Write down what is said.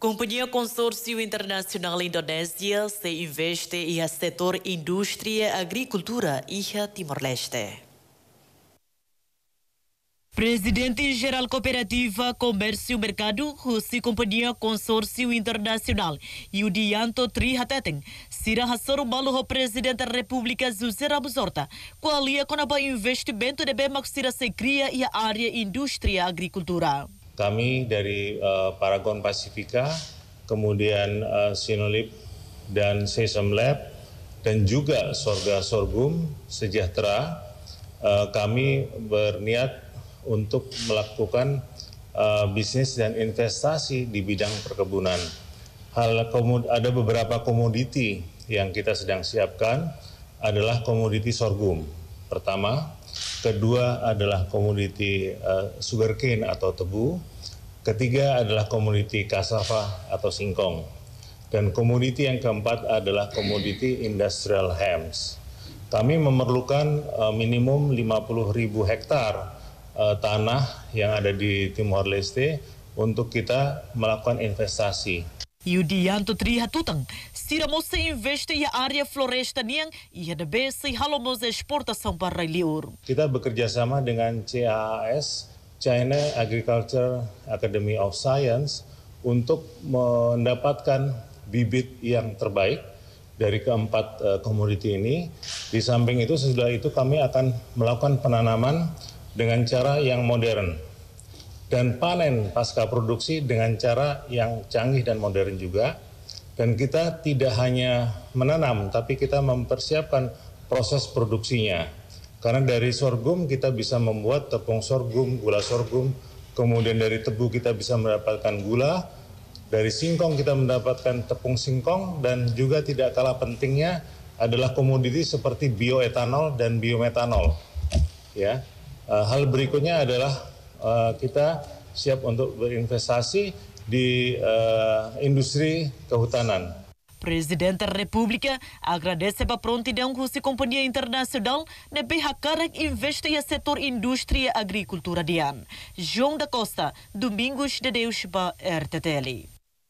Companhia Consórcio Internacional Indonésia se investe em setor indústria, agricultura e Timor-Leste. Presidente-Geral Cooperativa Comércio Mercado, Rusi Companhia Consórcio Internacional, Yudianto Trihateten, Sira Hassor Maluho Presidente da República Zuzera Busorta, qual é o investimento de bem-max se cria e a área indústria agricultura. kami dari uh, Paragon Pacifica, kemudian uh, Sinolip dan Sesam Lab, dan juga Sorga Sorghum Sejahtera, uh, kami berniat untuk melakukan uh, bisnis dan investasi di bidang perkebunan. Hal komod, ada beberapa komoditi yang kita sedang siapkan adalah komoditi sorghum. Pertama, kedua adalah komoditi uh, eh, sugarcane atau tebu, ketiga adalah komoditi cassava atau singkong, dan komoditi yang keempat adalah komoditi industrial hams. Kami memerlukan uh, minimum 50 ribu hektar uh, tanah yang ada di Timor Leste untuk kita melakukan investasi. E o dianto tria tutang. Sira moça investe e ya a área floresta niang iya e a DBS e halomos exportação para Kita bekerja sama dengan CAAS, China Agriculture Academy of Science, untuk mendapatkan bibit yang terbaik dari keempat eh, komoditi uh, ini. Di samping itu, sesudah itu kami akan melakukan penanaman dengan cara yang modern dan panen pasca produksi dengan cara yang canggih dan modern juga. Dan kita tidak hanya menanam, tapi kita mempersiapkan proses produksinya. Karena dari sorghum kita bisa membuat tepung sorghum, gula sorghum, kemudian dari tebu kita bisa mendapatkan gula, dari singkong kita mendapatkan tepung singkong, dan juga tidak kalah pentingnya adalah komoditi seperti bioetanol dan biometanol. Ya, eh, hal berikutnya adalah Eh, kita siap untuk berinvestasi di uh, industri kehutanan. Presiden Republika República agradece a prontidão com a Companhia Internacional na BHK que investe no ya setor indústria agricultura de João da Costa, Domingos de Deus para RTTL.